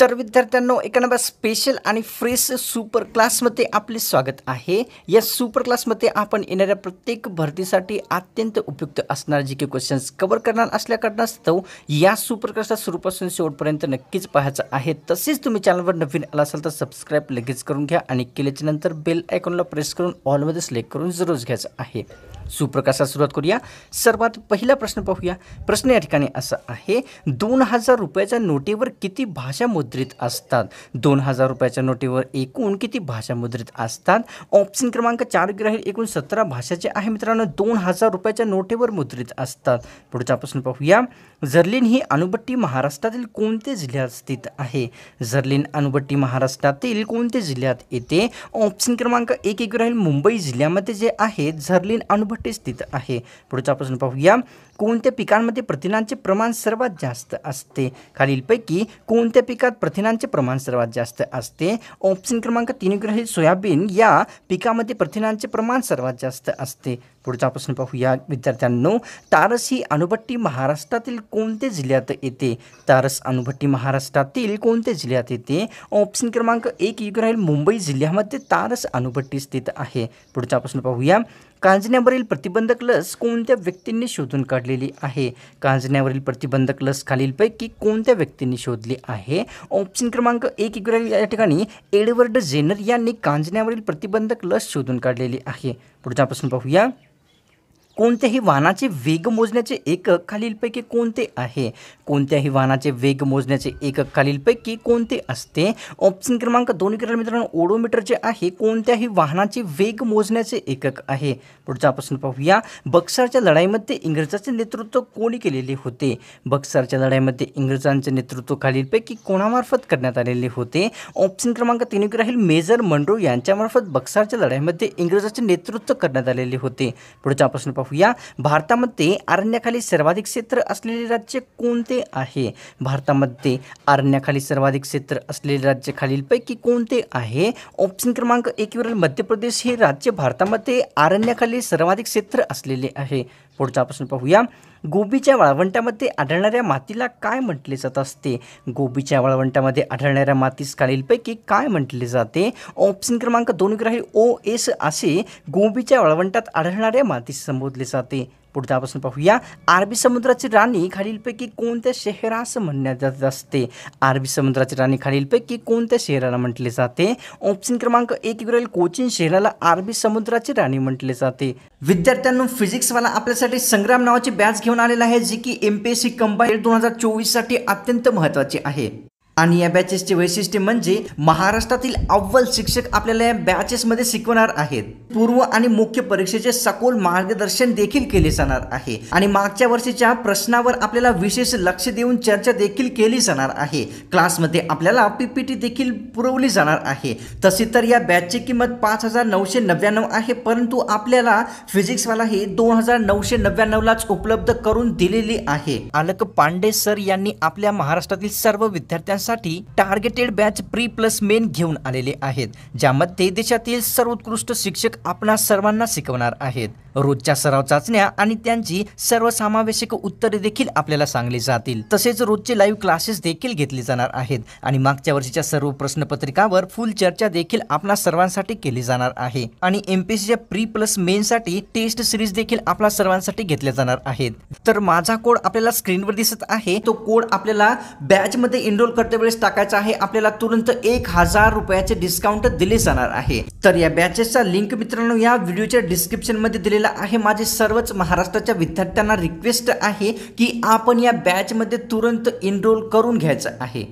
तर विद्यार्थ्यांनो एका नंबर स्पेशल आणि फ्रेश सुपर क्लासमध्ये आपले स्वागत आहे या सुपर क्लासमध्ये आपण येणाऱ्या प्रत्येक भरतीसाठी अत्यंत उपयुक्त असणार जे काही क्वेश्चन्स कवर करणार असल्या कारणास्तव या सुपर क्लासला सुरूपासून शेवटपर्यंत नक्कीच पाहायचं आहे तसेच तुम्ही चॅनलवर नवीन आला असाल तर सबस्क्राईब लगेच करून घ्या आणि केल्याच्यानंतर बेल आयकॉनला प्रेस करून ऑलमध्ये सिलेक्ट करून जरूर घ्यायचं आहे सुप्रकाशात सुरुवात करूया सर्वात पहिला प्रश्न पाहूया प्रश्न या ठिकाणी असा आहे दोन हजार रुपयाच्या नोटेवर किती भाषा मुद्रित असतात दोन हजार रुपयाच्या नोटेवर एकूण किती भाषा मुद्रित असतात ऑप्शन क्रमांक चार ग्राहीण एकूण सतरा भाषाचे आहे मित्रांनो दोन हजार रुपयाच्या नोटेवर मुद्रित असतात पुढचा प्रश्न पाहूया झर्लिन ही अणुबट्टी महाराष्ट्रातील कोणत्या जिल्ह्यात स्थित आहे झर्लिन अणुबट्टी महाराष्ट्रातील कोणत्या जिल्ह्यात येते ऑप्शन क्रमांक एक एक राहील मुंबई जिल्ह्यामध्ये जे आहे झरलीन अणुबट्टी स्थित आहे पुढचा प्रश्न पाहूया कोणत्या पिकांमध्ये प्रथिनांचे प्रमाण सर्वात जास्त असते खालीलपैकी कोणत्या पिकात प्रथिनांचे प्रमाण सर्वात जास्त असते ऑप्शन क्रमांक तीन ग्रही सोयाबीन या पिकामध्ये प्रथिनांचे प्रमाण सर्वात जास्त असते पुढचा प्रश्न पाहूया विद्यार्थ्यांनो तारस ही अणुभट्टी महाराष्ट्रातील कोणत्या जिल्ह्यात येते तारस अणुभट्टी महाराष्ट्रातील कोणत्या जिल्ह्यात येते ऑप्शन क्रमांक एक इग्राईल मुंबई जिल्ह्यामध्ये तारस अणुभट्टी स्थित आहे पुढचा प्रश्न पाहूया कांजण्यावरील प्रतिबंधक लस कोणत्या व्यक्तींनी शोधून काढलेली आहे कांजण्यावरील प्रतिबंधक लस खालीलपैकी कोणत्या व्यक्तींनी शोधली आहे ऑप्शन क्रमांक एक या ठिकाणी एडवर्ड जेनर यांनी कांजण्यावरील प्रतिबंधक लस शोधून काढलेली आहे पुढचा प्रश्न पाहूया कोणत्याही वाहनाचे वेग मोजण्याचे एकक खालीलपैकी कोणते आहे कोणत्याही वाहनाचे वेग मोजण्याचे एकक खालीलपैकी कोणते असते ऑप्शन क्रमांक दोन किलोमीटर मित्रांनो ओडोमीटर जे आहे कोणत्याही वाहनाचे वेग मोजण्याचे एकक आहे पुढचा प्रश्न पाहूया बक्सरच्या लढाईमध्ये इंग्रजांचे नेतृत्व कोणी केलेले होते बक्सरच्या लढाईमध्ये इंग्रजांचे नेतृत्व खालीलपैकी कोणामार्फत करण्यात आलेले होते ऑप्शन क्रमांक तीन राहील मेजर मंडो यांच्यामार्फत बक्सरच्या लढाईमध्ये इंग्रजांचे नेतृत्व करण्यात आलेले होते पुढचा प्रश्न पाहूया भारतामध्ये अरण्याखाली सर्वाधिक क्षेत्र असलेले राज्य कोणते कोणते आहे भारतामध्ये आरण्याखाली सर्वाधिक क्षेत्र असलेले राज्य खालीलपैकी कोणते आहे ऑप्शन क्रमांक एकवरील मध्य प्रदेश हे राज्य भारतामध्ये आरण्याखाली सर्वाधिक क्षेत्र असलेले आहे पुढचा प्रश्न पाहूया गोबीच्या वाळवंटामध्ये आढळणाऱ्या मातीला काय म्हटले जात असते गोबीच्या वाळवंटामध्ये आढळणाऱ्या मातीस खालीलपैकी काय म्हटले जाते ऑप्शन क्रमांक दोन ग्रही ओ एस असे गोबीच्या वाळवंटात आढळणाऱ्या मातीस संबोधले जाते पुढचा प्रश्न पाहूया अरबी समुद्राची राणी खालीलपैकी कोणत्या शहरास म्हणण्यात जात असते अरबी समुद्राची राणी खालीलपैकी कोणत्या शहराला म्हटले जाते ऑप्शन क्रमांक एक कोचिन कोचीन शहराला अरबी समुद्राची राणी म्हटले जाते विद्यार्थ्यांना फिजिक्सवाला आपल्यासाठी संग्राम नावाची बॅच घेऊन आलेला आहे जी की एम पी एस सी दोन हजार चोवीससाठी अत्यंत महत्त्वाची आहे आणि या बॅचेसचे वैशिष्ट्य म्हणजे महाराष्ट्रातील अव्वल शिक्षक आपल्याला या बॅचेसमध्ये शिकवणार आहेत पूर्व आणि मुख्य परीक्षेचे सखोल मार्गदर्शन देखील केले जाणार आहे आणि मागच्या वर्षीच्या प्रश्नावर आपल्याला विशेष लक्ष देऊन चर्चा देखील केली जाणार आहे क्लासमध्ये आपल्याला पीपीटी देखील पुरवली जाणार आहे तसे तर या बॅचची किंमत पाच हजार नऊशे नव्याण्णव आहे परंतु आपल्याला फिजिक्सवाला हे दोन हजार नऊशे नव्याण्णवलाच उपलब्ध करून दिलेली आहे अलक पांडे सर यांनी आपल्या महाराष्ट्रातील सर्व विद्यार्थ्यांना साठी targeted batch pre plus main घेऊन आलेले आहेत ज्यामध्ये देशातील सर्वोत्कृष्ट शिक्षक आपणा सर्वांना शिकवणार आहेत रोजच्या सराव चाचण्या आणि त्यांची सर्वसमावेशक उत्तरे देखील आपल्याला सांगली जातील तसेच रोजचे लाईव्ह क्लासेस देखील घेतले जाणार आहेत आणि मागच्या वर्षीच्या सर्व प्रश्नपत्रिकावर फुल चर्चा देखील आपल्या सर्वांसाठी केली जाणार आहे आणि एमपीसीच्या प्री प्लस मेन साठी टेस्ट सिरीज देखील आपल्या सर्वांसाठी घेतल्या जाणार आहेत तर माझा कोड आपल्याला स्क्रीनवर दिसत आहे तो कोड आपल्याला बॅच मध्ये एनरोल करते एखाद्या वेळेस टाकायचा आहे आपल्याला तुरंत एक हजार रुपयाचे डिस्काउंट दिले जाणार आहे तर या बॅचेसचा लिंक मित्रांनो या व्हिडिओच्या डिस्क्रिप्शन मध्ये दिलेला आहे माझे सर्वच महाराष्ट्राच्या विद्यार्थ्यांना रिक्वेस्ट आहे की आपण या बॅच मध्ये तुरंत एनरोल करून घ्यायचं आहे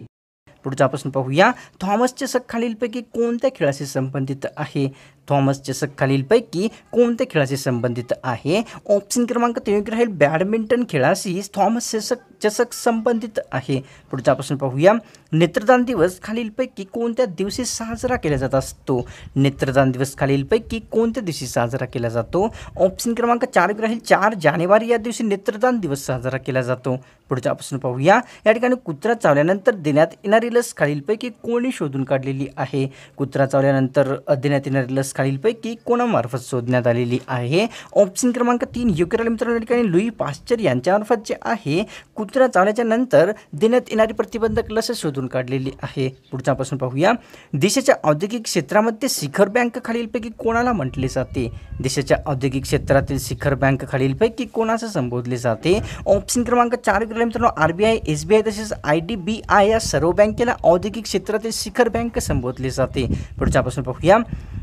पुढचा प्रश्न पाहूया थॉमस चषक खालीलपैकी कोणत्या खेळाशी संबंधित आहे थॉमस चषक खालीलपैकी कोणत्या खेळाशी संबंधित आहे ऑप्शन क्रमांक तीन राहील बॅडमिंटन खेळाशी थॉमस चषक चषक संबंधित आहे पुढचा प्रश्न पाहूया नेत्रदान दिवस खालीलपैकी कोणत्या दिवशी साजरा केला जात असतो नेत्रदान दिवस खालीलपैकी कोणत्या दिवशी साजरा केला जातो ऑप्शन क्रमांक चार राहील चार जानेवारी या दिवशी नेत्रदान दिवस साजरा केला जातो पुढचा प्रश्न पाहूया या ठिकाणी कुत्रा चावल्यानंतर देण्यात येणारी लस खालीलपैकी कोणी शोधून काढलेली आहे कुत्रा चावल्यानंतर देण्यात येणारी लस खालीलपैकी कोणामार्फत शोधण्यात आलेली आहे ऑप्शन क्रमांक तीन योग्य राहिले या ठिकाणी लुई पाश्चर यांच्यामार्फत जे आहे कुत्रा चावल्याच्या नंतर देण्यात येणारी प्रतिबंधक लस शोधून काढलेली आहे पुढचा प्रश्न पाहूया देशाच्या औद्योगिक क्षेत्रामध्ये शिखर बँक खालीलपैकी कोणाला म्हटले जाते देशाच्या औद्योगिक क्षेत्रातील शिखर बँक खालीलपैकी कोणाचं संबोधले जाते ऑप्शन क्रमांक चार मित्रांनो R B I S B I तसेच आय डी बी आय या सर्व बँकेला औद्योगिक क्षेत्रातील शिखर बँक संबोधली जाते पुढच्यापासून पाहूया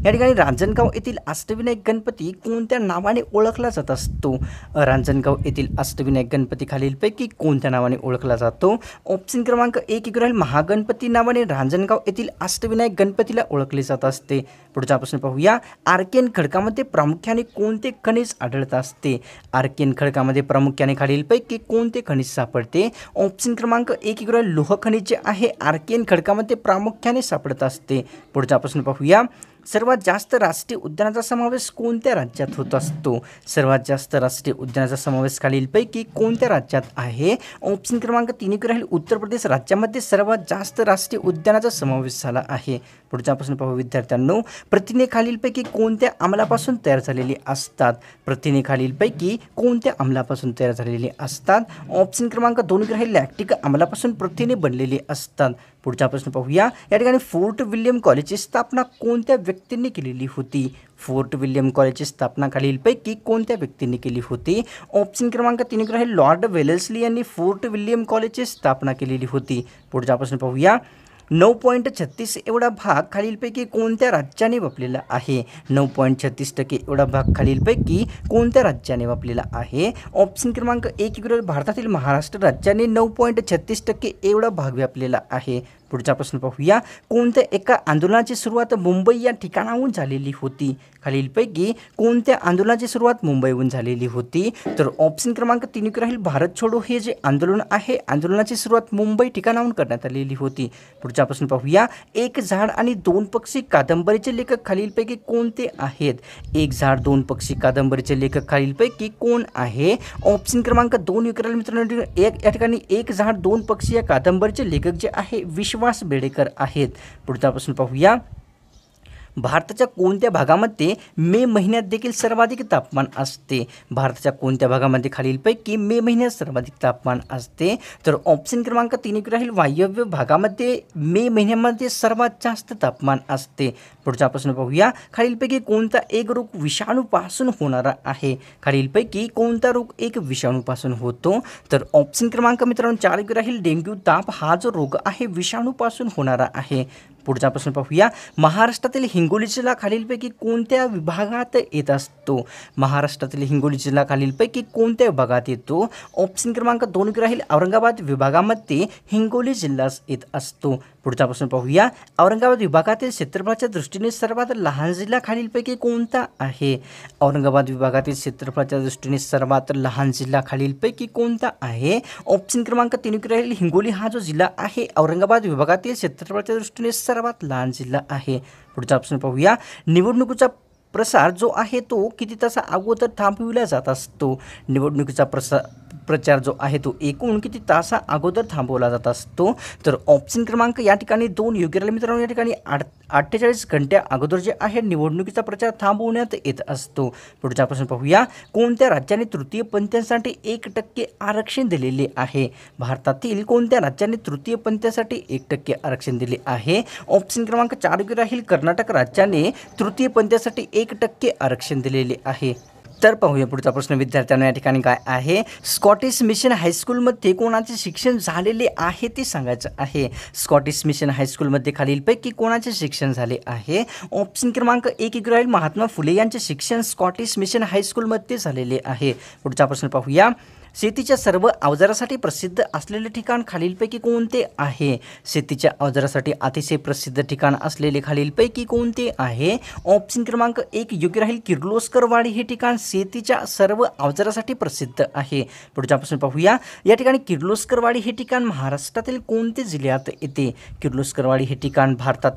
या ठिकाणी रांजणगाव येथील अष्टविनायक गणपती कोणत्या नावाने ओळखला जात असतो रांजणगाव येथील अष्टविनायक गणपती खालीलपैकी कोणत्या नावाने ओळखला जातो ऑप्शन क्रमांक एक इकडे महागणपती नावाने रांजणगाव येथील अष्टविनायक गणपतीला ओळखले जात असते पुढचा प्रश्न पाहूया आर्केन खडकामध्ये प्रामुख्याने कोणते खनिज आढळत असते आर्केन खडकामध्ये प्रामुख्याने खालीलपैकी कोणते खनिज सापडते ऑप्शन क्रमांक एक इकडे लोहखनिज जे आहे आर्केन खडकामध्ये प्रामुख्याने सापडत असते पुढचा प्रश्न पाहूया सर्वात जास्त राष्ट्रीय उद्यानाचा समावेश कोणत्या राज्यात होत असतो सर्वात जास्त राष्ट्रीय उद्यानाचा समावेश खालीलपैकी कोणत्या राज्यात आहे ऑप्शन क्रमांक तिन्हीकडे राहील उत्तर प्रदेश राज्यामध्ये सर्वात जास्त राष्ट्रीय उद्यानाचा समावेश झाला आहे पुढचा प्रश्न पाहू विद्यार्थ्यांनो प्रथिने खालीलपैकी कोणत्या अंमलापासून तयार झालेली असतात प्रथिने खालीलपैकी कोणत्या अंमलापासून तयार झालेली असतात ऑप्शन क्रमांक दोन ग्रहे लॅक्टिक अंमलापासून प्रथिने बनलेली असतात पुढचा प्रश्न पाहूया या ठिकाणी फोर्ट विल्यम कॉलेजची स्थापना कोणत्या व्यक्तींनी केलेली होती फोर्ट विल्यम कॉलेजची स्थापना खालीलपैकी कोणत्या व्यक्तींनी केली होती ऑप्शन क्रमांक तीन आहे लॉर्ड वेलेस्ली यांनी फोर्ट विल्यम कॉलेजची स्थापना केलेली होती पुढचा प्रश्न पाहूया नऊ पॉईंट छत्तीस एवढा भाग खालीलपैकी कोणत्या राज्याने व्यापलेला आहे नऊ पॉईंट छत्तीस टक्के एवढा भाग खालीलपैकी कोणत्या राज्याने वापलेला आहे ऑप्शन क्रमांक एक भारतातील महाराष्ट्र राज्याने नऊ पॉईंट छत्तीस टक्के एवढा भाग व्यापलेला आहे पुढचा प्रश्न पाहूया कोणत्या एका आंदोलनाची सुरुवात मुंबई या ठिकाणाहून झालेली होती खालीलपैकी कोणत्या आंदोलनाची सुरुवात मुंबईहून झालेली होती तर ऑप्शन क्रमांक तीन राहील भारत छोडो हे जे आंदोलन आहे आंदोलनाची सुरुवात मुंबई ठिकाणाहून करण्यात आलेली होती पुढचा प्रश्न पाहूया एक झाड आणि दोन पक्षी कादंबरीचे लेखक खालीलपैकी कोणते आहेत एक झाड दोन पक्षी कादंबरीचे लेखक खालीलपैकी कोण आहे ऑप्शन क्रमांक दोन राहील मित्रांनो एक या ठिकाणी एक झाड दोन पक्षी या कादंबरीचे लेखक जे आहे विश्व वास बेडेकर आहेत पुढच्यापासून पाहूया भारताच्या कोणत्या भागामध्ये मे महिन्यात देखील सर्वाधिक तापमान असते भारताच्या कोणत्या भागामध्ये खालीलपैकी मे महिन्यात सर्वाधिक तापमान असते तर ऑप्शन क्रमांक तीन एक राहील वायव्य भागामध्ये मे महिन्यामध्ये सर्वात जास्त तापमान असते पुढचा प्रश्न बघूया खालीलपैकी कोणता एक रोग विषाणूपासून होणारा आहे खालीलपैकी कोणता रोग एक विषाणूपासून होतो तर ऑप्शन क्रमांक मित्रांनो चार राहील डेंग्यू ताप हा जो रोग आहे विषाणूपासून होणारा आहे पुढचा प्रश्न पाहूया महाराष्ट्रातील हिंगोली जिल्हा खालीलपैकी कोणत्या विभागात येत असतो महाराष्ट्रातील हिंगोली जिल्हा खालीलपैकी कोणत्या विभागात येतो ऑप्शन क्रमांक दोन राहील औरंगाबाद विभागामध्ये हिंगोली जिल्हा येत असतो पुढचा प्रश्न पाहूया औरंगाबाद विभागातील क्षेत्रफळाच्या दृष्टीने सर्वात लहान जिल्हा खालीलपैकी कोणता आहे औरंगाबाद विभागातील क्षेत्रफळाच्या दृष्टीने सर्वात लहान जिल्हा खालीलपैकी कोणता आहे ऑप्शन क्रमांक तीन राहील हिंगोली हा जो जिल्हा आहे औरंगाबाद विभागातील क्षेत्रफळाच्या दृष्टीने सर्वात लहान जिल्हा आहे पुढचा ऑप्शन पाहूया निवडणुकीचा प्रसार जो आहे तो किती तासा अगोदर थांबविला जात असतो निवडणुकीचा प्रसार प्रचार जो आहे तो एकूण किती तासा अगोदर थांबवला जात असतो तर ऑप्शन क्रमांक या ठिकाणी दोन योग्य राहिले मित्रांनो या ठिकाणी आठ अठ्ठेचाळीस घंट्या अगोदर जे आहे निवडणुकीचा प्रचार थांबवण्यात येत असतो पुढचा प्रश्न पाहूया कोणत्या राज्याने तृतीय पंथांसाठी एक टक्के आरक्षण दिलेले आहे भारतातील कोणत्या राज्याने तृतीय पंथ्यासाठी एक टक्के आरक्षण दिले आहे ऑप्शन क्रमांक चार योग्य राहील कर्नाटक राज्याने तृतीय पंथ्यासाठी एक टक्के आरक्षण दिलेले आहे तर पाहूया पुढचा प्रश्न विद्यार्थ्यांना या ठिकाणी काय आहे स्कॉटिश मिशन हायस्कूलमध्ये कोणाचे शिक्षण झालेले आहे ते सांगायचं आहे स्कॉटिश मिशन हायस्कूलमध्ये खालीलपैकी कोणाचे शिक्षण झाले आहे ऑप्शन क्रमांक एक एक राहील महात्मा फुले यांचे शिक्षण स्कॉटिश मिशन हायस्कूलमध्ये झालेले आहे पुढचा प्रश्न पाहूया शेतीच्या सर्व अवजारासाठी प्रसिद्ध असलेले ठिकाण खालीलपैकी कोणते आहे शेतीच्या अवजारासाठी अतिशय प्रसिद्ध ठिकाण असलेले खालीलपैकी कोणते आहे ऑप्शन क्रमांक एक योग्य राहील किर्लोस्करवाडी हे ठिकाण शेतीच्या सर्व अवजारासाठी प्रसिद्ध आहे पुढच्या प्रश्न पाहूया या ठिकाणी किर्लोस्करवाडी हे ठिकाण महाराष्ट्रातील कोणते जिल्ह्यात येते किर्लोस्करवाडी हे ठिकाण भारतात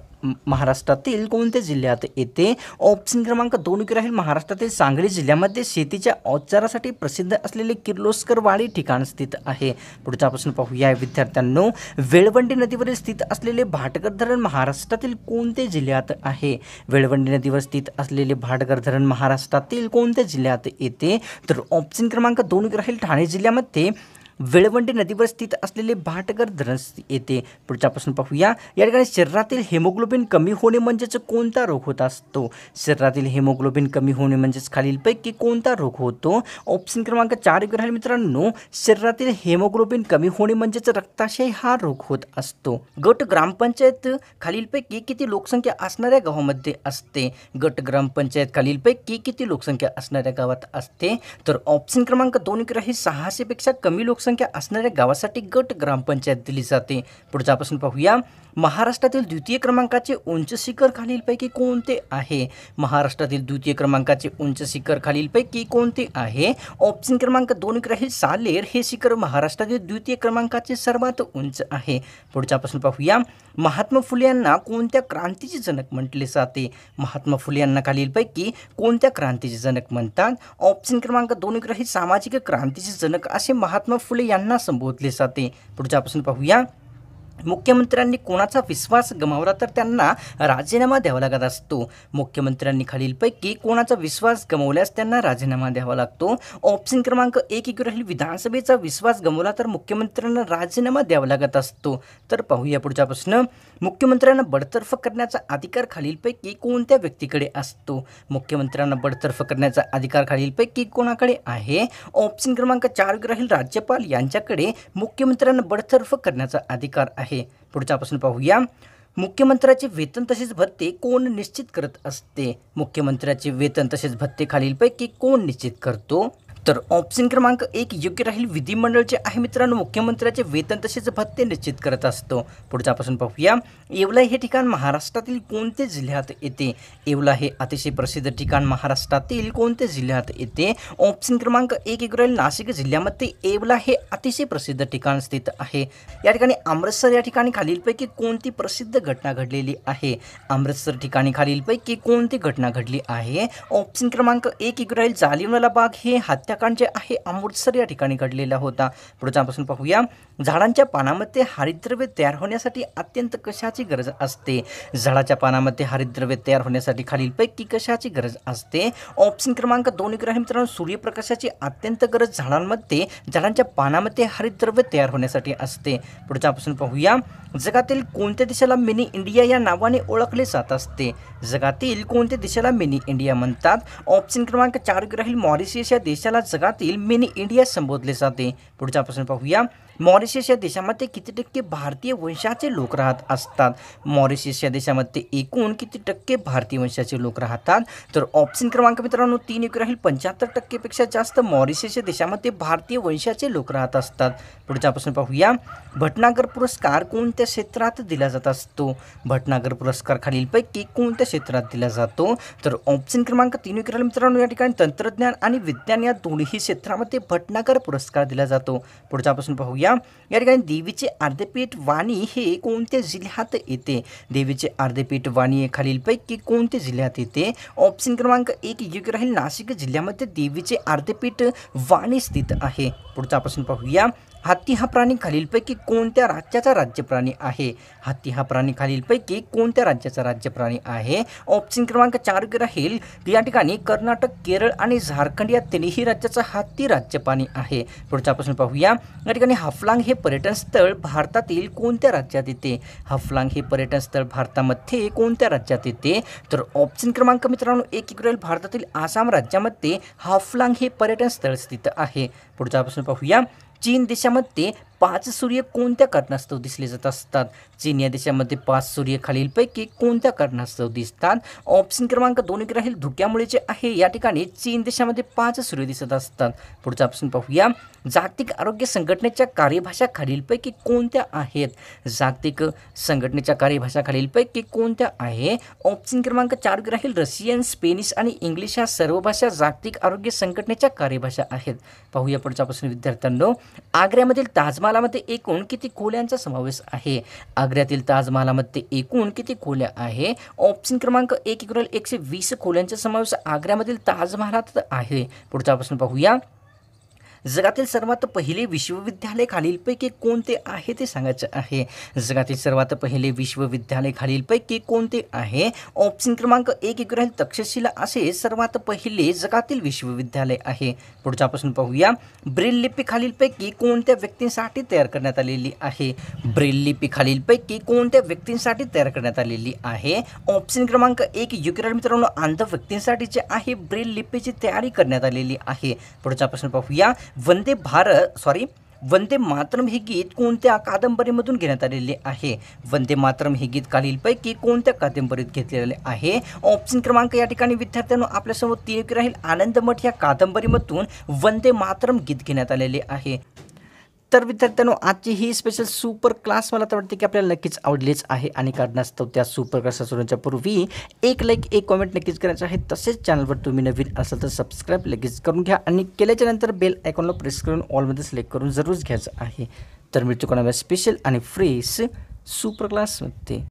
महाराष्ट्रातील कोणत्या जिल्ह्यात येते ऑप्शन क्रमांक दोन राहील महाराष्ट्रातील सांगली जिल्ह्यामध्ये शेतीच्या अवजारासाठी प्रसिद्ध असलेले किर्लोस्कर पुष्करवाडी ठिकाण स्थित आहे पुढचा प्रश्न पाहूया विद्यार्थ्यांनो वेळवंडी नदीवर स्थित असलेले भाटगर धरण महाराष्ट्रातील कोणत्या जिल्ह्यात आहे वेळवंडी नदीवर स्थित असलेले भाटगर धरण महाराष्ट्रातील कोणत्या जिल्ह्यात येते तर ऑप्शन क्रमांक दोन राहील ठाणे जिल्ह्यामध्ये वेळवंडी नदीवर स्थित असलेले भाटगर धरण येते पुढच्या प्रश्न पाहूया या ठिकाणी शरीरातील हेमोग्लोबिन कमी होणे म्हणजेच कोणता रोग होत असतो शरीरातील हेमोग्लोबिन कमी होणे म्हणजेच खालीलपैकी कोणता रोग होतो ऑप्शन क्रमांक चार मित्रांनो शरीरातील हेमोग्लोबिन कमी होणे म्हणजेच रक्ताशय हा रोग होत असतो गट ग्रामपंचायत खालीलपैकी किती लोकसंख्या असणाऱ्या गावामध्ये असते गट ग्रामपंचायत खालीलपैकी किती लोकसंख्या असणाऱ्या गावात असते तर ऑप्शन क्रमांक दोन ग्रही सहाशे पेक्षा कमी लोकसंख्या लोकसंख्या असणाऱ्या गावासाठी गट ग्रामपंचायत दिली जाते पुढचा प्रश्न पाहूया महाराष्ट्रातील द्वितीय क्रमांकाचे उंच शिखर खालीलपैकी कोणते आहे महाराष्ट्रातील द्वितीय क्रमांकाचे उंच शिखर खालीलपैकी कोणते आहे ऑप्शन क्रमांक दोन राहील सालेर हे शिखर महाराष्ट्रातील द्वितीय क्रमांकाचे सर्वात उंच आहे पुढचा प्रश्न पाहूया महात्मा फुले यांना कोणत्या क्रांतीचे जनक म्हटले जाते महात्मा फुले यांना खालीलपैकी कोणत्या क्रांतीचे जनक म्हणतात ऑप्शन क्रमांक दोन राहील सामाजिक क्रांतीचे जनक असे महात्मा फुले यांना संबोधले जाते पुढचा प्रश्न पाहूया मुख्यमंत्र्यांनी कोणाचा विश्वास गमावला तर त्यांना राजीनामा द्यावा लागत असतो मुख्यमंत्र्यांनी खालीलपैकी कोणाचा विश्वास गमावल्यास त्यांना राजीनामा द्यावा लागतो ऑप्शन क्रमांक एक इकडे राहील विधानसभेचा विश्वास गमावला तर मुख्यमंत्र्यांना राजीनामा द्यावा लागत असतो तर पाहूया पुढचा प्रश्न मुख्यमंत्र्यांना बडतर्फ करण्याचा अधिकार खालीलपैकी कोणत्या व्यक्तीकडे असतो मुख्यमंत्र्यांना बडतर्फ करण्याचा अधिकार खालीलपैकी कोणाकडे आहे ऑप्शन क्रमांक चार ग्राहील राज्यपाल यांच्याकडे मुख्यमंत्र्यांना बडतर्फ करण्याचा अधिकार आहे पुढचा प्रश्न पाहूया मुख्यमंत्र्याचे वेतन तसेच भत्ते कोण निश्चित करत असते मुख्यमंत्र्याचे वेतन तसेच भत्ते खालीलपैकी कोण निश्चित करतो तर ऑप्शन क्रमांक एक योग्य राहील विधिमंडळ आहे मित्रांनो मुख्यमंत्र्याचे वेतन तसेच भत्ते निश्चित करत असतो पुढच्यापासून पाहूया येवला हे ठिकाण महाराष्ट्रातील कोणत्या जिल्ह्यात येते येवला हे अतिशय प्रसिद्ध ठिकाण महाराष्ट्रातील कोणत्या जिल्ह्यात येते ऑप्शन क्रमांक एक योग्य राहील नाशिक जिल्ह्यामध्ये येवला हे अतिशय प्रसिद्ध ठिकाण स्थित आहे या ठिकाणी अमृतसर या ठिकाणी खालीलपैकी कोणती प्रसिद्ध घटना घडलेली आहे अमृतसर ठिकाणी खालीलपैकी कोणती घटना घडली आहे ऑप्शन क्रमांक एक योग्य राहील जालिमला बाग हे हत्या हत्याकांड जे आहे अमृतसर या ठिकाणी घडलेला होता पुढच्यापासून आपण पाहूया झाडांच्या पानामध्ये हरिद्रव्य तयार होण्यासाठी अत्यंत कशाची गरज असते झाडाच्या पानामध्ये हरिद्रव्य तयार होण्यासाठी खालीलपैकी कशाची गरज असते ऑप्शन क्रमांक दोन ग्रह मित्रांनो सूर्यप्रकाशाची अत्यंत गरज झाडांमध्ये झाडांच्या पानामध्ये हरिद्रव्य तयार होण्यासाठी असते पुढच्यापासून आपण पाहूया जगातील कोणत्या देशाला मिनी इंडिया या नावाने ओळखले जात असते जगातील कोणत्या देशाला मिनी इंडिया म्हणतात ऑप्शन क्रमांक चार ग्रहील मॉरिशियस या देशाला जगातील मिनी इंडिया संबोधले जाते पुढचा प्रश्न पाहूया मॉरिशियस या देशामध्ये किती टक्के भारतीय वंशाचे लोक राहत असतात मॉरिशियस या देशामध्ये एकूण किती टक्के भारतीय वंशाचे लोक राहतात तर ऑप्शन क्रमांक मित्रांनो तीन एक राहील पंच्याहत्तर टक्केपेक्षा जास्त मॉरिशस या देशामध्ये भारतीय वंशाचे लोक राहत असतात पुढचा प्रश्न पाहूया भटनागर पुरस्कार कोणत्या क्षेत्रात दिला जात असतो भटनागर पुरस्कार खालीलपैकी कोणत्या क्षेत्रात दिला जातो तर ऑप्शन क्रमांक तीन एक राहील मित्रांनो या ठिकाणी तंत्रज्ञान आणि विज्ञान या दोन्ही क्षेत्रामध्ये भटनागर पुरस्कार दिला जातो पुढचा प्रश्न पाहूया या ठिकाणी देवीचे अर्धपीठ वाणी हे कोणत्या जिल्ह्यात येते देवीचे अर्धपीठ वाणी हे खालीलपैकी कोणत्या जिल्ह्यात येते ऑप्शन क्रमांक एक योग्य राहील नाशिक जिल्ह्यामध्ये देवीचे अर्धपीठ वाणी स्थित आहे पुढचा प्रश्न पाहूया हत्ती हा प्राणी खालीलपैकी कोणत्या राज्याचा राज्य प्राणी आहे हत्ती हा प्राणी खालीलपैकी कोणत्या राज्याचा राज्य प्राणी आहे ऑप्शन क्रमांक चार राहील या ठिकाणी कर्नाटक केरळ आणि झारखंड या तिन्ही राज्याचा हत्ती राज्य प्राणी आहे पुढचा प्रश्न पाहूया या ठिकाणी हाफलांग हे पर्यटन स्थळ भारतातील कोणत्या राज्यात येते हाफलांग हे पर्यटन स्थळ भारतामध्ये कोणत्या राज्यात येते तर ऑप्शन क्रमांक मित्रांनो एक राहील भारतातील आसाम राज्यामध्ये हाफलांग हे पर्यटन स्थळ स्थित आहे पुढचा प्रश्न पाहूया चीन देशामध्ये पाच सूर्य कोणत्या कारणास्तव दिसले जात असतात चीन या देशामध्ये पाच सूर्य खालीलपैकी कोणत्या कारणास्तव दिसतात ऑप्शन क्रमांक दोन ग्रहील धुक्यामुळे जे आहे या ठिकाणी चीन देशामध्ये पाच सूर्य दिसत असतात पुढचा ऑप्शन पाहूया जागतिक आरोग्य संघटनेच्या कार्यभाषा खालीलपैकी कोणत्या आहेत जागतिक संघटनेच्या कार्यभाषा खालीलपैकी कोणत्या आहे ऑप्शन क्रमांक चार राहील रशियन स्पेनिश आणि इंग्लिश ह्या सर्व भाषा जागतिक आरोग्य संघटनेच्या कार्यभाषा आहेत पाहूया पुढचा प्रश्न विद्यार्थ्यांनो आग्र्यामधील ताजमहालामध्ये एकूण किती खोल्यांचा समावेश आहे आग्र्यातील ताजमहालामध्ये एकूण किती खोल्या आहे ऑप्शन क्रमांक एक एकशे वीस खोल्यांचा समावेश आग्र्यामधील ताजमहालात आहे पुढचा प्रश्न पाहूया जगातील सर्वात पहिले विश्वविद्यालय खालीलपैकी कोणते आहे ते सांगायचे आहे जगातील सर्वात पहिले विश्वविद्यालय खालीलपैकी कोणते आहे ऑप्शन क्रमांक एक ग्रह तक्षशिला असे सर्वात पहिले जगातील विश्वविद्यालय आहे पुढचा प्रश्न पाहूया ब्रेल लिपी खालीलपैकी कोणत्या व्यक्तींसाठी तयार करण्यात आलेली आहे ब्रेल लिपी खालीलपैकी कोणत्या व्यक्तींसाठी तयार करण्यात आलेली आहे ऑप्शन क्रमांक एक युक्रेन मित्रांनो अंध व्यक्तींसाठी जे आहे ब्रेल लिपीची तयारी करण्यात आलेली आहे पुढचा प्रश्न पाहूया वंदे भारत सॉरी वंदे मातरम हे गीत कोणत्या कादंबरीमधून घेण्यात आलेले आहे वंदे मातरम हे गीत खालीलपैकी कोणत्या कादंबरीत घेतलेले आहे ऑप्शन क्रमांक या ठिकाणी विद्यार्थ्यांना आपल्यासमोर तीन राहील आनंदमठ या कादंबरीमधून वंदे मातरम गीत घेण्यात आलेले आहे तर विद्यार्थ्यांनो आजची ही स्पेशल सुपर क्लास मला तर वाटते की आपल्याला नक्कीच आवडलीच आहे आणि कारणास्तव त्या सुपर क्लास सोडण्याच्या पूर्वी एक लाईक एक कॉमेंट नक्कीच करायचं आहे तसेच चॅनलवर तुम्ही नवीन असाल तर सबस्क्राईब लगेच करून घ्या आणि केल्याच्या नंतर बेल आयकॉनला प्रेस करून ऑलमध्ये सिलेक्ट करून जरूर घ्यायचं आहे तर मी चुकवणार स्पेशल आणि फ्रेश सुपर क्लासमध्ये